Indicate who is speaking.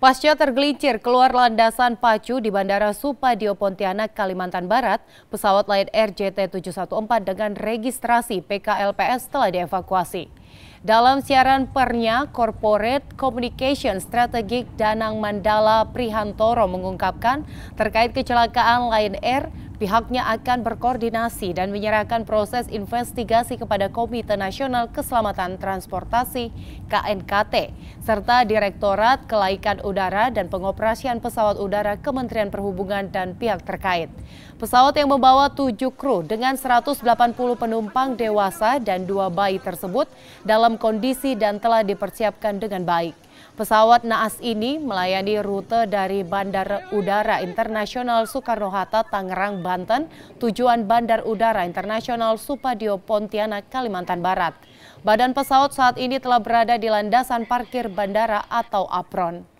Speaker 1: Pasca tergelincir keluar landasan pacu di Bandara Supadio Pontianak, Kalimantan Barat, pesawat Lion Air JT714 dengan registrasi PKLPS telah dievakuasi. Dalam siaran pernya, Corporate Communication Strategic Danang Mandala Prihantoro mengungkapkan terkait kecelakaan Lion Air, Pihaknya akan berkoordinasi dan menyerahkan proses investigasi kepada Komite Nasional Keselamatan Transportasi KNKT serta Direktorat Kelaikan Udara dan Pengoperasian Pesawat Udara Kementerian Perhubungan dan pihak terkait. Pesawat yang membawa tujuh kru dengan 180 penumpang dewasa dan dua bayi tersebut dalam kondisi dan telah dipersiapkan dengan baik. Pesawat naas ini melayani rute dari Bandar Udara Internasional Soekarno-Hatta, Tangerang, Banten, tujuan Bandar Udara Internasional Supadio Pontianak, Kalimantan Barat. Badan pesawat saat ini telah berada di landasan parkir bandara atau apron.